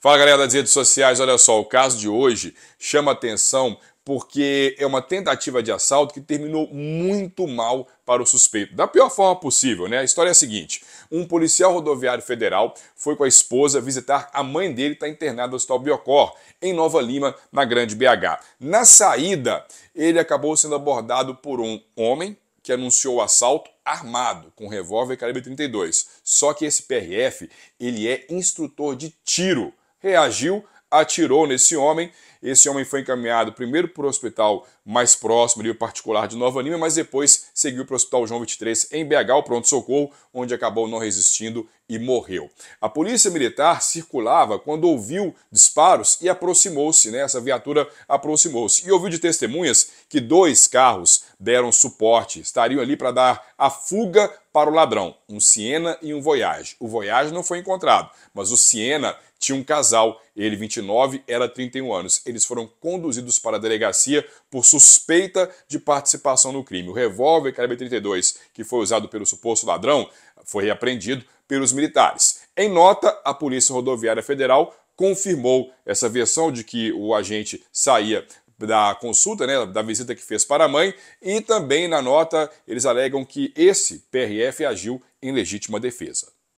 Fala galera das redes sociais, olha só, o caso de hoje chama atenção porque é uma tentativa de assalto que terminou muito mal para o suspeito, da pior forma possível, né? A história é a seguinte: um policial rodoviário federal foi com a esposa visitar a mãe dele, está internada no Hospital Biocor, em Nova Lima, na Grande BH. Na saída, ele acabou sendo abordado por um homem que anunciou o assalto armado, com revólver calibre 32. Só que esse PRF, ele é instrutor de tiro reagiu, atirou nesse homem. Esse homem foi encaminhado primeiro para o hospital mais próximo, ali, particular de Nova Lima, mas depois seguiu para o Hospital João 23 em BH, o pronto-socorro, onde acabou não resistindo e morreu. A polícia militar circulava quando ouviu disparos e aproximou-se, né? Essa viatura aproximou-se. E ouviu de testemunhas que dois carros deram suporte, estariam ali para dar a fuga para o ladrão, um Siena e um Voyage. O Voyage não foi encontrado, mas o Siena tinha um casal, ele 29, era 31 anos. Eles foram conduzidos para a delegacia por suspeita de participação no crime. O revólver calibre 32 que foi usado pelo suposto ladrão foi apreendido pelos militares. Em nota, a Polícia Rodoviária Federal confirmou essa versão de que o agente saía da consulta, né, da visita que fez para a mãe, e também na nota eles alegam que esse PRF agiu em legítima defesa.